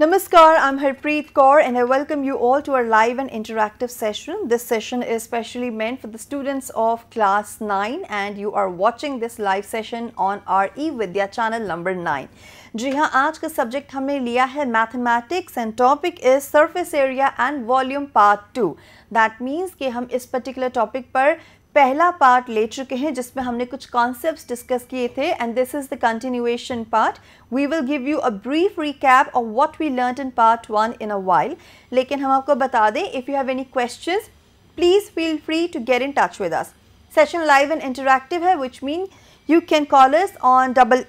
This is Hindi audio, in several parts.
Namaskar, I'm Harpreet Kaur and I welcome you all to our live and interactive session. This session is specially meant for the students of class 9 and you are watching this live session on our eVidya channel number 9. जी हाँ आज का सब्जेक्ट हमने लिया है mathematics and topic is surface area and volume part two that means कि हम इस पर्टिकुलर टॉपिक पर पहला पार्ट ले चुके हैं जिसमें हमने कुछ कॉन्सेप्ट्स डिस्कस किए थे and this is the continuation part we will give you a brief recap of what we learn in part one in a while लेकिन हम आपको बता दें if you have any questions please feel free to get in touch with us session live and interactive है which mean You can call us on four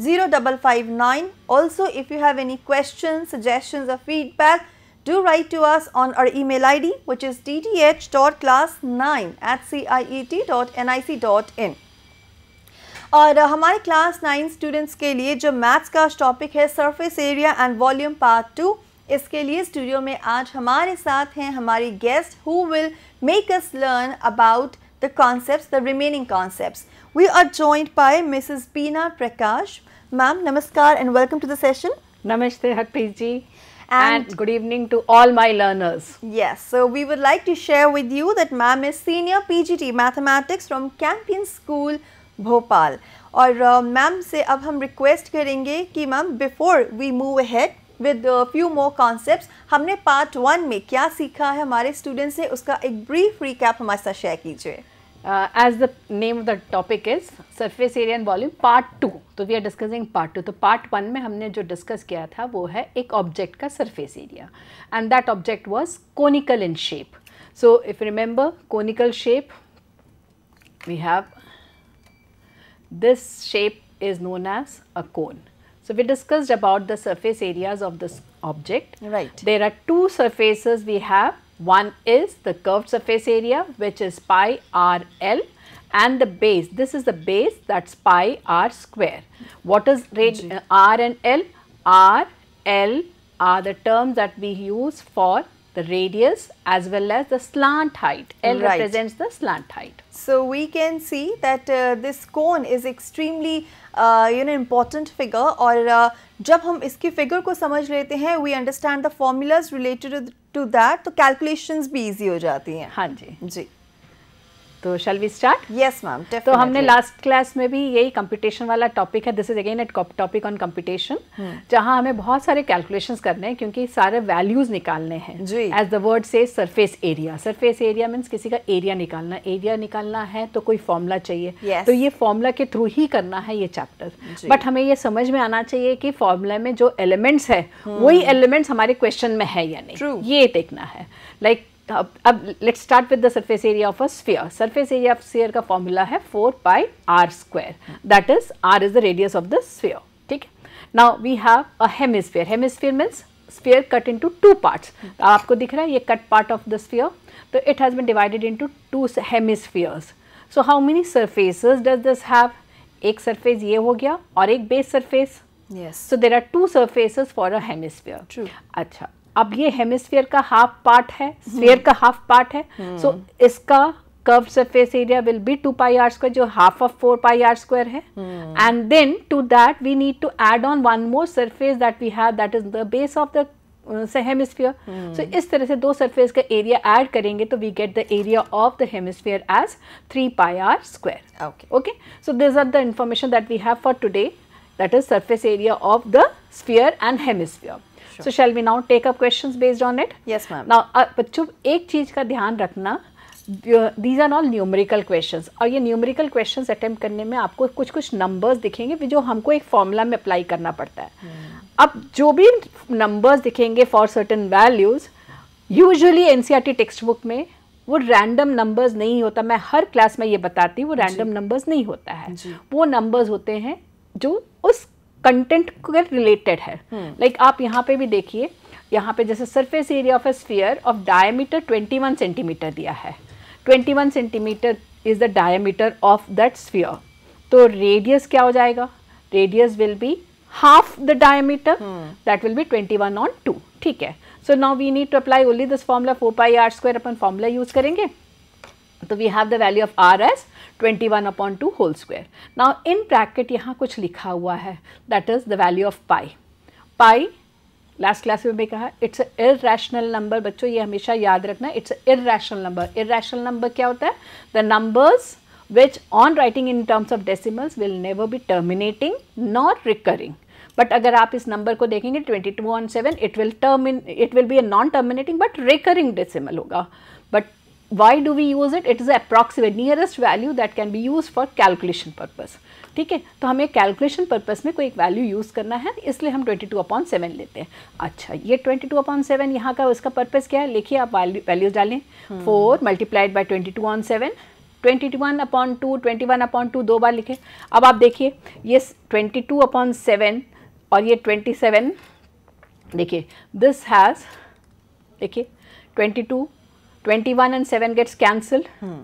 zero double five nine. Also, if you have any questions, suggestions or feedback, do write to us on our email id which is class 9 at ciet.nic.in. और हमारे क्लास नाइन स्टूडेंट्स के लिए जो मैथ्स का टॉपिक है surface area and volume part two इसके लिए स्टूडियो में आज हमारे साथ हैं हमारी guest who will make us learn about the concepts, the remaining concepts. We are joined by Mrs. Pina Prakash. Ma'am, namaskar and welcome to the session. Namaste, Harpreet And, and, good evening to all my learners. Yes, so we would like to share with you that ma'am is senior PGT mathematics from Campion School, Bhopal. और मैम से अब हम रिक्वेस्ट करेंगे कि ma'am before we move ahead with few more concepts हमने पार्ट वन में क्या सीखा है हमारे स्टूडेंट्स से उसका एक ब्रीफ रिकैप हमारे साथ शेयर कीजिए uh, as the name of the topic is surface area and volume part 2 So we are discussing part 2 So part 1 में हमने जो discuss किया था वो है एक object ka surface area and that object was conical in shape so if you remember conical shape we have this shape is known as a cone so we discussed about the surface areas of this object right there are two surfaces we have one is the curved surface area which is pi r L and the base. This is the base that's pi r square. What is uh, r and L? r, L are the terms that we use for the radius as well as the slant height. L right. represents the slant height. So we can see that uh, this cone is extremely uh, you know important figure or uh, जब हम इसकी फिगर को समझ लेते हैं we understand the formulas related to that तो कैलकुलेशंस भी इजी हो जाती हैं हाँ जी जी तो shall we start yes ma'am तो हमने लास्ट क्लास में भी यही कंपटीशन वाला टॉपिक है this is again at topic on competition जहां हमें बहुत सारे कैलकुलेशंस करने हैं क्योंकि सारे वैल्यूज निकालने हैं जी एज द वर्ड से surface area surface area means किसी का एरिया निकालना एरिया निकालना है तो कोई फॉर्मूला चाहिए yes. तो ये फॉर्मूला के थ्रू ही करना है ये चैप्टर बट हमें ये समझ में आना चाहिए कि फॉर्मूला में जो एलिमेंट्स है hmm. वही एलिमेंट्स हमारे क्वेश्चन में है या नहीं ये देखना है लाइक like, अब let's start with the surface area of a sphere surface area of sphere का फॉर्मूला है four pi are square that is r is the radius of the sphere ठीक है now we have a hemisphere hemisphere means sphere cut into two parts आपको दिख रहा है ये cut part of the sphere तो it has been divided into two hemispheres so how many surfaces does this have एक सरफेस ये हो गया और एक base surface yes so there are two surfaces for a hemisphere true अच्छा अब ये हेमिस्फीयर का हाफ पार्ट है स्फीयर का हाफ पार्ट है सो हम्म। इसका curve surface area will be two pi are square जो half of four pi are square है and then to that we need to to on one more surface that we have that is the base of the hemisphere so इस तरह से दो सरफेस का एरिया एड करेंगे तो we get the area of the hemisphere as three pi are square okay so this are the information that we have for today that is surface area of the sphere and hemisphere so shall we now take up question based on it yes ma'am now बच्चों एक चीज का ध्यान रखना these are normal numerical question और ये न्यूमरिकल क्वेश्चन अटेम्प्ट करने में आपको कुछ कुछ नंबर्स दिखेंगे जो हमको एक फॉर्मूला में अप्लाई करना पड़ता है hmm. अब जो भी नंबर्स दिखेंगे for certain values usually N C R T text book में वो रैंडम नंबर्स नहीं होता मैं हर क्लास में ये बताती हूँ वो रैंडम नंबर्स नहीं होता है वो नंबर्स होते हैं जो उस कंटेंट के रिलेटेड है लाइक hmm. आप यहाँ पे भी देखिए यहाँ पे जैसे surface area of a sphere of diameter 21 centimetre दिया है 21 centimetre is the diameter of that sphere तो रेडियस क्या हो जाएगा radius will be half the diameter that will be 21 one on two ठीक है so now we need to apply only this formula four pi are square अपन फॉर्मूला यूज करेंगे तो we have the value of r as twenty one upon two whole square now in bracket यहाँ कुछ लिखा हुआ है that is the value of pi pi last class में भी कहा इट्स अ रैशनल नंबर बच्चों ये हमेशा याद रखना it's a rational number rational number क्या होता है the numbers which on writing in terms of decimals will never be terminating not recurring but अगर आप इस नंबर को देखेंगे twenty two on seven it will टर्मिन it will be a non terminating but recurring decimal होगा why do we use it it is the approximate nearest value that can be used for calculation purpose ठीक है तो हमें कैलकुलेशन पर्पस में कोई एक वैल्यू यूज़ करना है इसलिए हम 22 टू अपॉन सेवन लेते हैं अच्छा ये 22 टू अपॉन सेवन यहाँ का उसका पर्पस क्या है लिखिए आप वैल्यूज डालें four multiplied by twenty two on seven twenty one upon two twenty one upon two दो बार लिखे अब आप देखिए ये ट्वेंटी टू अपॉन सेवन और ये ट्वेंटी सेवन देखिए दिस हैज़ देखिए twenty two 21 and 7 gets cancelled hmm.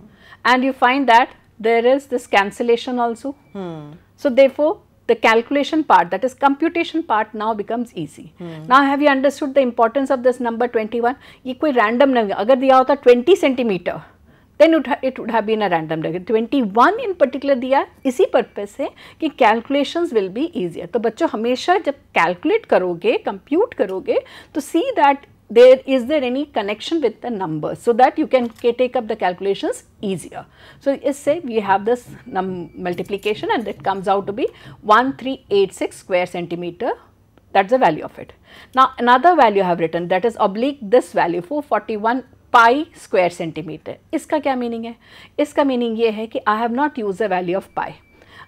and you find that there is this cancellation also. Hmm. So, therefore, the calculation part that is computation part now becomes easy. Hmm. Now, have you understood the importance of this number 21? ये कोई random number, if it होता 20 centimeter, then it, would have been a random number. 21 in particular दिया isi purpose hai ki calculations will be easier. So, बच्चों हमेशा जब calculate करोगे compute करोगे तो see that there is there any connection with the number so that you can take up the calculations easier. So, let's say we have this multiplication and it comes out to be 1386 square centimeter that is the value of it. Now, another value I have written that is oblique this value 441 pi square centimeter. इसका kya meaning है इसका meaning hai ki I have not used the value of pi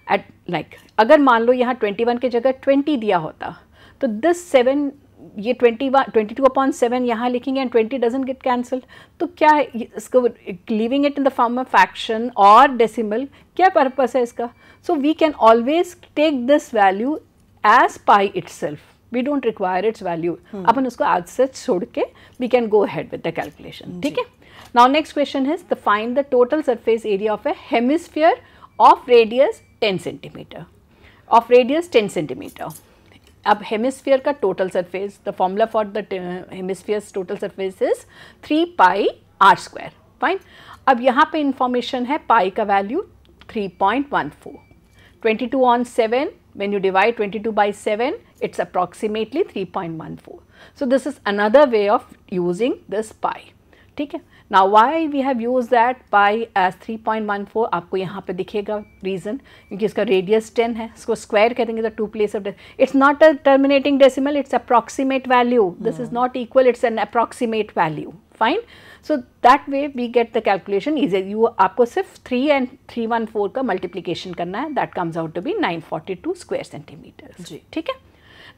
at like Agar मान लो 21 ke jagah 20 diya hota, तो this seven ये 21 22 टू अपॉन सेवन यहाँ लिखेंगे एंड 20 डजेंट गेट कैंसल्ड तो क्या है इसको living it in the form of fraction और डेसिमल क्या पर्पस है इसका so we can always take this value as pi itself we don't require its value अपन उसको आज से छोड़ के we can go ahead with the calculation ठीक है now next question is the find the total surface area of a hemisphere of radius ten centimetre of radius ten centimetre अब हेमिसफियर का total surface the formula for the hemisphere's total surface is three pi are square fine अब यहाँ पे इंफॉर्मेशन है पाई का value three point one four twenty two on seven when you divide twenty two by seven it's approximately three point one four so this is another way of using this pi ठीक है now why we have use that pi as 3.14 आपको यहाँ पे दिखेगा रीज़न क्योंकि इसका रेडियस 10 है इसको स्क्वायर देंगे तो two place of it's not a terminating decimal it's approximate value this is not equal it's an approximate value fine so that way we get the calculation is you आपको सिर्फ three and three one four का मल्टीप्लीकेशन करना है that comes out to be nine forty two square centimetre जी ठीक है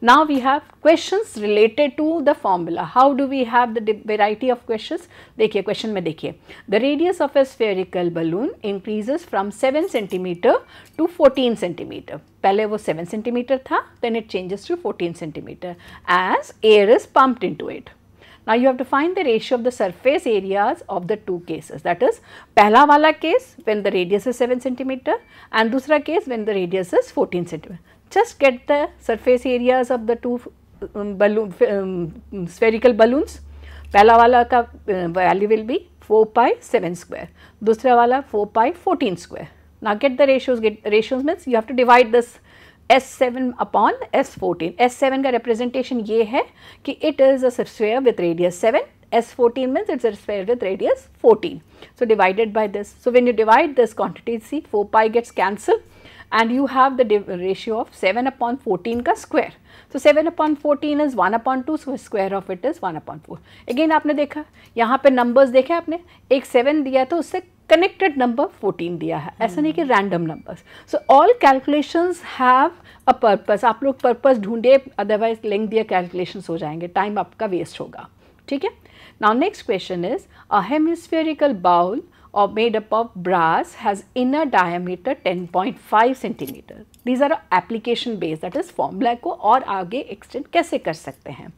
Now we have questions related to the formula. How do we have the variety of questions? देखिए question में देखिए. The radius of a spherical balloon increases from 7 centimeter to 14 centimeter. पहले वो 7 centimeter था, then it changes to 14 centimeter as air is pumped into it. Now you have to find the ratio of the surface areas of the two cases that is पहला वाला case when the radius is 7 centimeter and दूसरा case when the radius is 14 centimeter just get the surface areas of the two um, balloon um, spherical balloons पहला वाला uh, value will be 4 pi 7 square. दूसरा वाला 4 pi 14 square. now get the ratios get ratios means you have to divide this S7 upon S14 S7 का representation ये है कि it is a sphere with radius 7 S14 means it's a sphere with radius 14 so divided by this so when you divide this quantity see 4 pi gets cancelled and you have the ratio of 7 upon 14 ka square. So 7 upon 14 is 1 upon 2 so square of it is 1 upon 4. Again aapne dekha, यहाँ pe numbers dekha aapne, ek 7 diya to usse connected number 14 diya hai, aisa nahi ki random numbers. So all calculations have a purpose. aap लोग purpose ढूंढे otherwise length diya calculations ho jayenge, time aapka waste होगा ठीक hai? Now, next question is, a hemispherical bowl, or made up of brass has inner diameter 10.5 centimeter. These are application based that is formula ko और aage extend kaise कर सकते हैं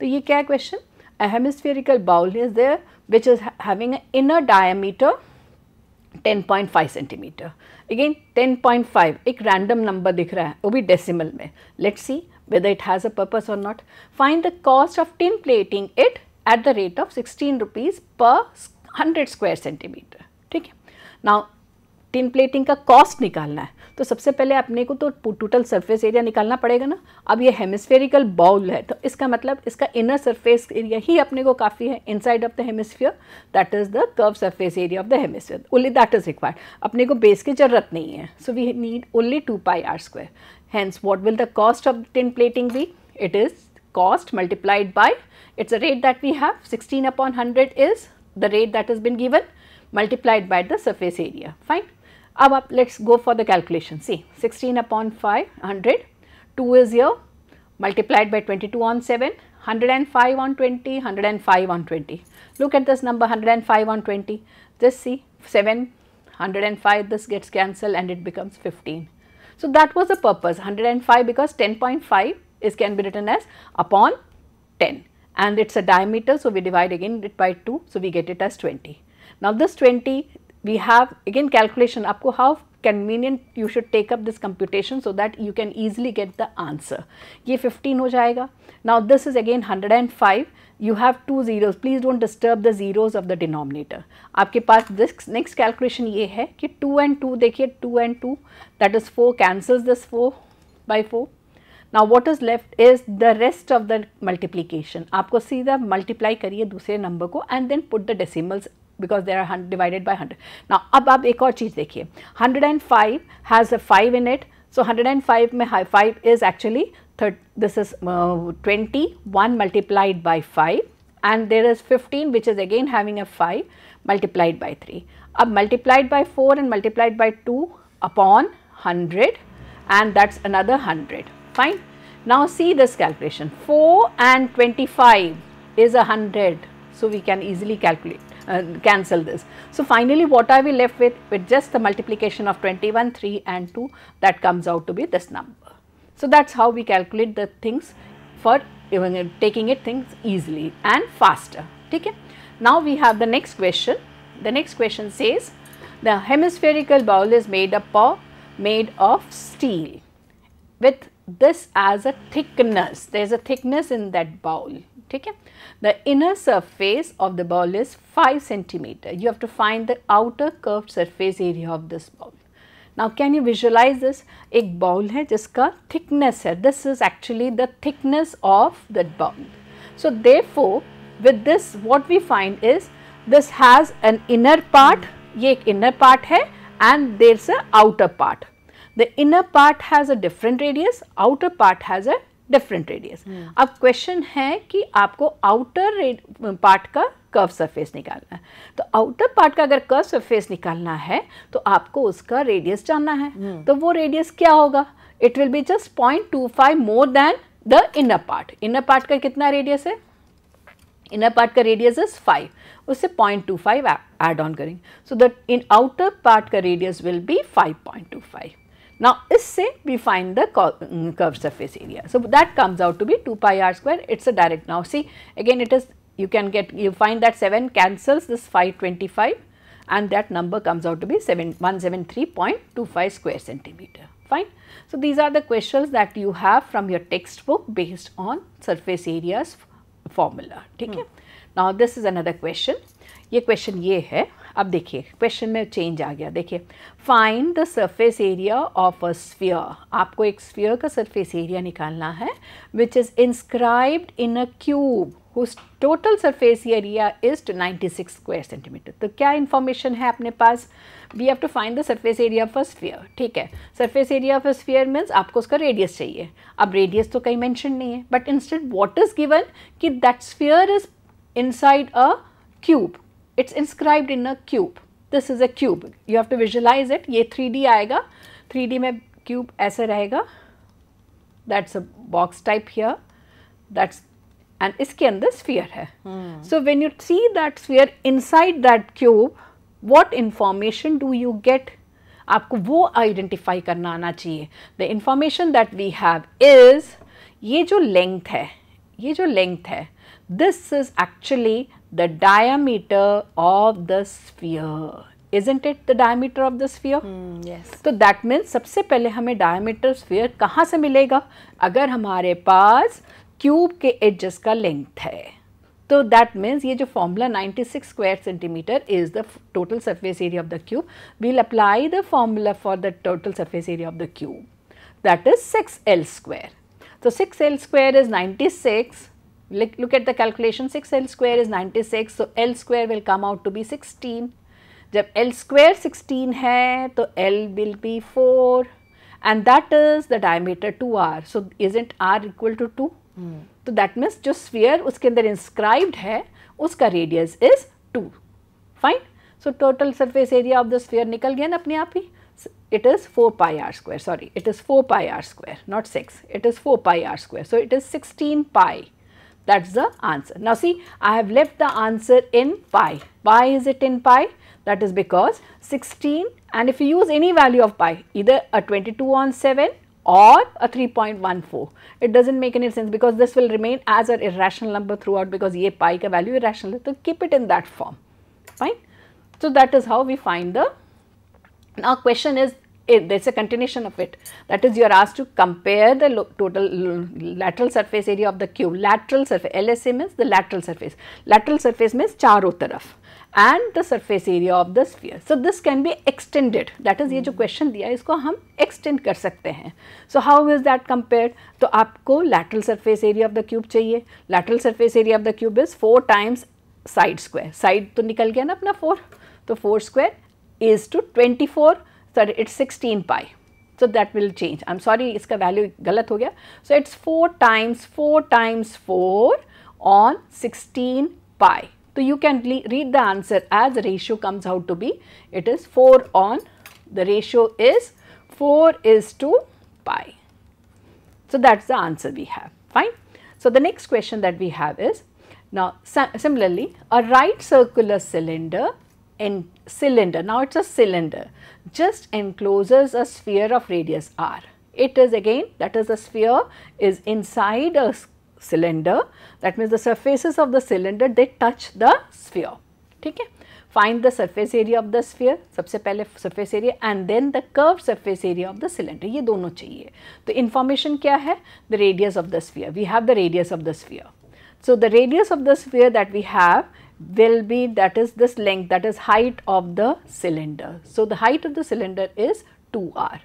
तो ये question? A hemispherical bowl is there which is having an inner diameter 10.5 centimeter. Again 10.5 ek random number दिख रहा है decimal में. Let's see whether it has a purpose or not. Find the cost of tin plating it at the rate of 16 rupees per square hundred square centimetre ठीक है ना टिन प्लेटिंग का कॉस्ट निकालना है तो सबसे पहले अपने को तो टोटल सरफेस एरिया निकालना पड़ेगा ना अब ये हेमिस्फेरिकल बाउल है तो इसका मतलब इसका इनर सरफेस एरिया ही अपने को काफ़ी है inside of the hemisphere that is the curve surface area of the hemisphere only that is required अपने को बेस की ज़रूरत नहीं है so we need only two pi are square hence what will the cost of tin plating भी it is cost multiplied by its a rate that we have sixteen upon hundred is the rate that has been given multiplied by the surface area fine. Now up let us go for the calculation see 16 upon 5 100 2 is here multiplied by 22 on 7 105 on 20 105 on 20 look at this number 105 on 20 just see 7 105 this gets cancelled and it becomes 15. So that was the purpose 105 because 10.5 is can be written as upon 10 and it is a diameter. So, we divide again it by 2. So, we get it as 20. Now, this 20 we have again calculation up to how convenient you should take up this computation so that you can easily get the answer. ये 15 हो जाएगा. Now this is again 105. You have two zeros. Please don't disturb the zeros of the denominator. आपके पास this next calculation ये है कि 2 and 2 देखिए 2 and 2 that is 4 cancels this 4 by 4. Now what is left is the rest of the multiplication. Aapko seedha multiply kariye dusre number ko and then put the decimals because they are divided by 100. Now ab aap ek aur cheez dekhiye. 105 has a 5 in it. So 105 mein 5 is actually this is uh, 21 multiplied by 5 and there is 15 which is again having a 5 multiplied by 3. Ab multiplied by 4 and multiplied by 2 upon 100 and that's another 100. Fine. Now see this calculation 4 and 25 is 100. So we can easily calculate uh, cancel this. So finally what are we left with? With just the multiplication of 21, 3 and 2 that comes out to be this number. So that is how we calculate the things for even taking it things easily and faster. it. Now we have the next question. The next question says the hemispherical bowl is made up of made of steel with this as a thickness there is a thickness in that bowl Take है the inner surface of the bowl is 5 centimeter you have to find the outer curved surface area of this bowl now can you visualize this एक bowl है जिसका thickness है this is actually the thickness of that bowl so therefore with this what we find is this has an inner part ये एक inner part है and there's a outer part the inner part has a different radius outer part has a different radius hmm. अब क्वेश्चन है कि आपको आउटर पार्ट का कर्व सरफेस निकालना है तो आउटर पार्ट का अगर कर्व सरफेस निकालना है तो आपको उसका रेडियस जानना है hmm. तो वो रेडियस क्या होगा it will be just point two five more than the inner part inner part का कितना रेडियस है इनर पार्ट का रेडियस इज फाइव उससे point two five add on करेंगे so that in outer part का radius will be five point two five Now, say we find the mm, curved surface area. So, that comes out to be 2 pi r square. It is a direct. Now, see again it is you can get you find that 7 cancels this 525 and that number comes out to be 173.25 square centimeter fine. So, these are the questions that you have from your textbook based on surface areas formula. Okay? Hmm. Now, this is another question. ये क्वेश्चन ये है अब देखिए क्वेश्चन में चेंज आ गया देखिए find the surface area of a sphere आपको एक स्फीयर का सरफेस एरिया निकालना है which is inscribed in a cube whose total surface area is two ninety six square centimetre तो क्या इन्फॉर्मेशन है अपने पास we have to find the surface area of a sphere ठीक है surface area of a sphere means आपको उसका रेडियस चाहिए अब रेडियस तो कहीं मैंशन नहीं है but instant what is given कि that sphere is inside a cube it's inscribed in a cube. This is a cube you have to visualise it ये थ्री डी आएगा थ्री डी में क्यूब ऐसे रहेगा that's a box type here that's and इसके अंदर स्फीयर है so when you see that sphere inside that cube what information do you get आपको वो आइडेंटिफाई करना आना चाहिए the information that we have is ये जो लेंथ है ये जो लेंथ है this is actually the diameter of the sphere isn't it the diameter of the sphere mm, yes तो that means सबसे पहले हमें diameter sphere कहाँ से मिलेगा अगर हमारे पास cube के edges का length है तो that means ये जो formula 96 square centimeter is the total surface area of the cube we'll apply the formula for the total surface area of the cube that is 6l square so 6l square is 96 Look, look at the calculation l square is 96 so L square will come out to be 16. जब L square 16 है तो L will be 4 and that is the diameter 2R. So isn't R equal to 2? Hmm. that means जो sphere उसके अंदर inscribed है उसका radius is 2. Fine. So total surface area of the sphere निकल गया ना अपने आप ही it is 4 pi r square sorry it is 4 pi r square not 6 it is 4 pi r square so it is 16 pi That is the answer. Now see, I have left the answer in pi. Why is it in pi? That is because 16 and if you use any value of pi, either a 22 on 7 or a 3.14. It does not make any sense because this will remain as an irrational number throughout because a pi ka value irrational. So, keep it in that form, fine. So, that is how we find the, now question is it, there's a continuation of it. That is, you are asked to compare the total lateral surface area of the cube. Lateral surface, LSA means the lateral surface. Lateral surface means charo taraf and the surface area of the sphere. So, this can be extended. That is, ye jo question diya, है इसको हम extend kar sakte hain. So, how is that compared? तो aapko lateral surface area of the cube chahiye. Lateral surface area of the cube is 4 times side square. Side to nikal gaya na apna 4. तो 4 square is to 24 so it's 16 pi. So that will change. I'm sorry, its value गलत हो So it's 4 times 4 times 4 on 16 pi. So you can read the answer as the ratio comes out to be. It is 4 on, the ratio is 4 is to pi. So that's the answer we have, fine. So the next question that we have is, now similarly a right circular cylinder in cylinder, now it is a cylinder, just encloses a sphere of radius r. It is again that is a sphere is inside a cylinder that means the surfaces of the cylinder they touch the sphere. Okay? find the surface area of the sphere सबसे pehle surface area and then the curved surface area of the cylinder Ye dono chahiye. तो information kya hai? the radius of the sphere we have the radius of the sphere so the radius of the sphere that we have will be that is this length that is height of the cylinder. So, the height of the cylinder is 2r.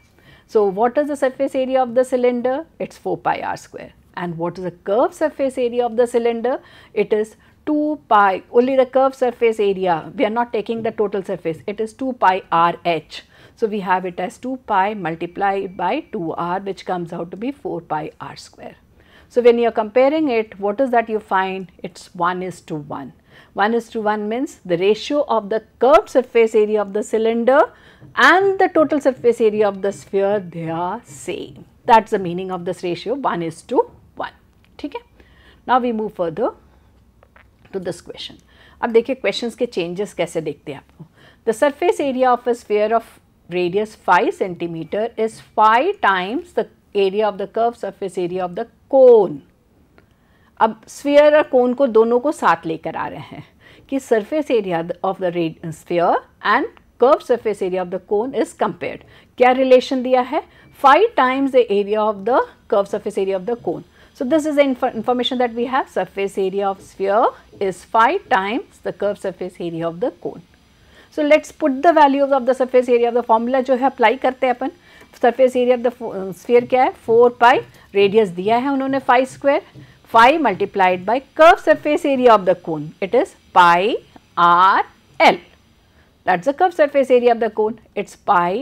So, what is the surface area of the cylinder? It is 4 pi r square. And what is the curved surface area of the cylinder? It is 2 pi only the curved surface area we are not taking the total surface it is 2 pi r h. So, we have it as 2 pi multiplied by 2 r which comes out to be 4 pi r square. So, when you are comparing it what is that you find it is 1 is to 1. 1 is to 1 means the ratio of the curved surface area of the cylinder and the total surface area of the sphere they are same. That is the meaning of this ratio 1 is to 1. Okay? Now we move further to this question. Now, see questions changes कैसे देखते हैं The surface area of a sphere of radius 5 centimeter is 5 times the area of the curved surface area of the cone. अब स्फीयर और कोन को दोनों को साथ लेकर आ रहे हैं कि surface area of the red sphere and curve surface area of the cone is compared क्या रिलेशन दिया है five times the area of the curve surface area of the cone so this is information that we have surface area of sphere is five times the curve surface area of the cone so let's put the values of the surface area of the formula जो है अप्लाई करते हैं अपन surface area of the sphere क्या है फोर पाई रेडियस दिया है उन्होंने five square phi multiplied by curved surface area of the cone. It is pi r l. That's the curved surface area of the cone. It's pi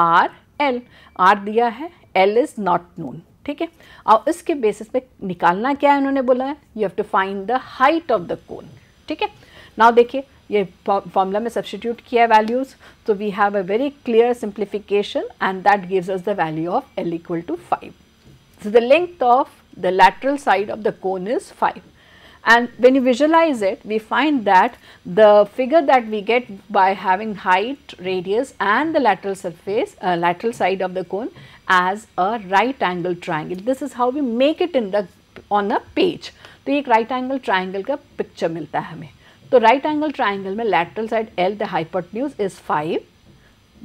r l. r दिया है l is not known. ठीक है और इसके बेसिस पे निकालना क्या है उन्होंने बोला है you have to find the height of the cone ठीक है नाउ देखिए ये फॉर्मूला में सब्सटीट्यूट किया है वैल्यूज़ तो we have a very clear simplification and that gives us the value of L equal to five so the length of the lateral side of the cone is 5. And when you visualize it, we find that the figure that we get by having height, radius and the lateral surface, uh, lateral side of the cone as a right angle triangle. This is how we make it in the on a page. So, a right angle triangle picture. Picture मिलता है हमें तो angle triangle ट्राइंगल में side L, the hypotenuse is 5,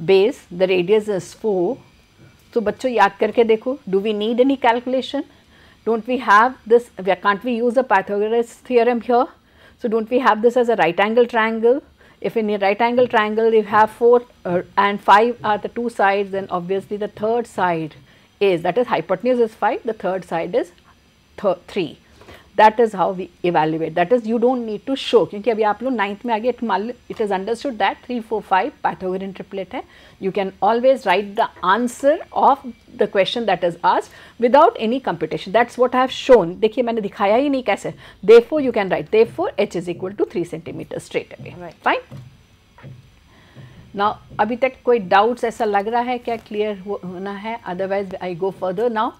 base, the radius is 4. So, तो बच्चों याद करके देखो Do we need any calculation? don't we have this, can't we use the Pythagoras theorem here? So, don't we have this as a right angle triangle? If in a right angle triangle you have 4 uh, and 5 are the two sides then obviously the third side is that is hypotenuse is 5, the third side is th 3. That is how we evaluate that is you don't need to show क्योंकि अभी आप लोग नाइन्थ में आ गए मान it is understood that three four five Pythagorean triplet है you can always write the answer of the question that is आज without any competition that's what I have shown देखिए मैंने दिखाया ही नहीं कैसे therefore you can write therefore H is equal to three centimetre straight away fine now अभी तक कोई डाउट्स ऐसा लग रहा है क्या क्लियर होना है otherwise I go further now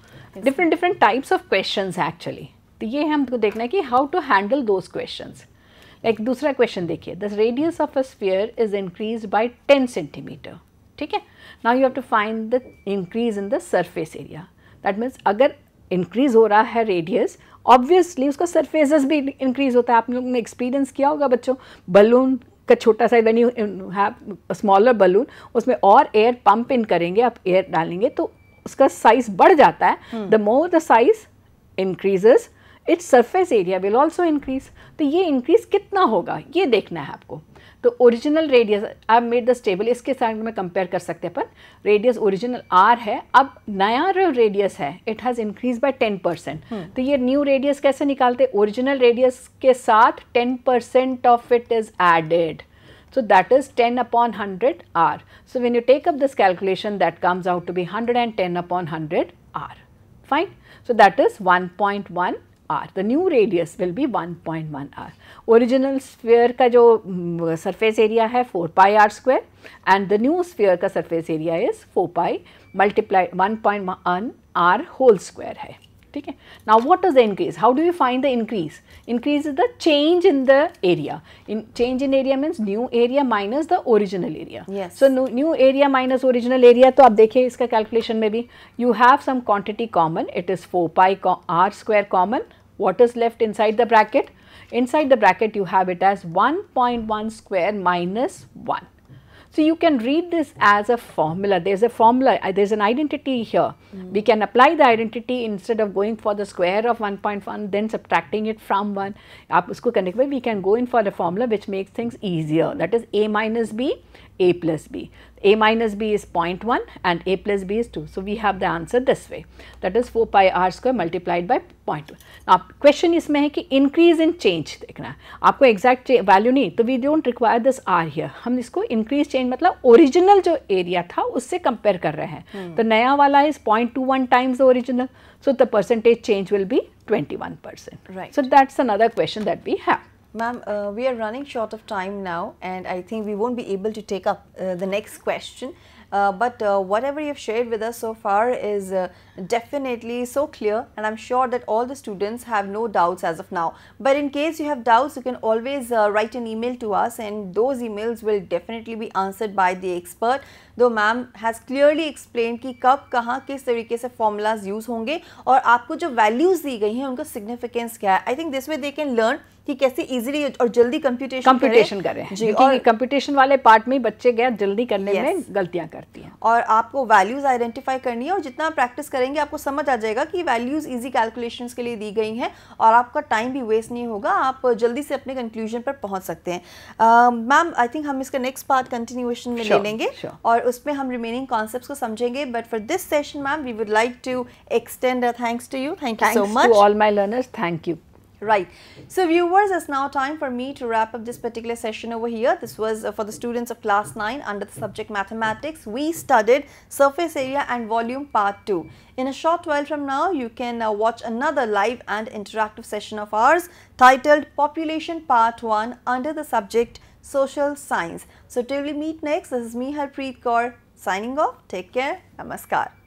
different different types of question है एक्चुअली तो ये हमको तो देखना है कि how to handle those question एक दूसरा क्वेश्चन देखिए the radius of a sphere is increase by ten centimetre ठीक है now you have to find the increase in the surface area that means अगर इंक्रीज हो रहा है रेडियस ऑब्वियसली उसका सरफेसेस भी इंक्रीज होता है आप लोगों ने एक्सपीरियंस किया होगा बच्चों बलून का छोटा size when you have smaller balloon उसमें और एयर पंप इन करेंगे आप एयर डालेंगे तो उसका साइज बढ़ जाता है the more the size increases its surface area will also increase तो ये इंक्रीज़ कितना होगा ये देखना है आपको तो original radius I made the stable इसके साथ में कंपेयर कर सकते हैं अपन रेडियस ओरिजिनल आर है अब नया जो रेडियस है it has increase by ten percent तो ये न्यू रेडियस कैसे निकालते ओरिजिनल रेडियस के साथ ten percent of it is added so that is ten upon hundred R so when you take up this calculation that comes out to be hundred and ten upon hundred R fine so that is one point one R the new radius will be 1.1 R original sphere का जो सरफेस mm, एरिया है 4 pi are square and the new sphere का surface area is 4 pi multiply 1.1 R whole square है ठीक है now what is the increase how do you find the increase increase is the change in the area in change in area means new area minus the original area so new area minus original area तो आप देखिए इसका कैलकुलेशन में भी you have some quantity common it is four pi are square common What is left inside the bracket? Inside the bracket you have it as 1.1 square minus 1. So, you can read this as a formula. There is a formula, uh, there is an identity here. Mm. We can apply the identity instead of going for the square of 1.1, then subtracting it from 1. We can go in for the formula which makes things easier. That is a minus b a plus b. a minus b is 0.1 and a plus b is 2. So, we have the answer this way that is 4 pi r square multiplied by 0.1 Now, question is mein hai ki increase in change dekhna aapko exact value nahi तो we don't require this r here hum isko increase change matlab original jo area tha usse compare कर रहे हैं hmm. naya wala is 0.21 times the original. So, the percentage change will be 21 Right. So, that's another question that we have. Ma'am, uh, we are running short of time now and I think we won't be able to take up uh, the next question. Uh, but uh, whatever you've shared with us so far is uh, definitely so clear and I'm sure that all the students have no doubts as of now. But in case you have doubts, you can always uh, write an email to us and those emails will definitely be answered by the expert. Though ma'am has clearly explained ki kab kaha kis तरीके se formulas use honge, or आपको jo values di gayi हैं unka significance hai. I think this way they can learn कि कैसे इजीली और जल्दी कंप्यूटेशन कंप्यूटेशन करें, करें। जी और कंप्यूटेशन वाले पार्ट में बच्चे गए जल्दी करने में गलतियां करती हैं और आपको वैल्यूज आइडेंटिफाई करनी है और जितना प्रैक्टिस करेंगे आपको समझ आ जाएगा कि वैल्यूज इजी कैलकुलेशंस के लिए दी गई हैं और आपका टाइम भी वेस्ट नहीं होगा आप जल्दी से अपने कंक्लूजन पर पहुंच सकते हैं मैम आई थिंक हम इसका नेक्स्ट पार्ट कंटिन्यूएशन में ले लेंगे और उसमें हम रिमेनिंग कॉन्सेप्ट को समझेंगे but for this session ma'am we would like to extend thanks to you thank you so much all my learners thank you Right. So viewers, it's now time for me to wrap up this particular session over here. This was uh, for the students of class 9 under the subject mathematics. We studied surface area and volume part 2. In a short while from now, you can uh, watch another live and interactive session of ours titled population part 1 under the subject social science. So till we meet next, this is me Harpreet Kaur signing off. Take care. Namaskar.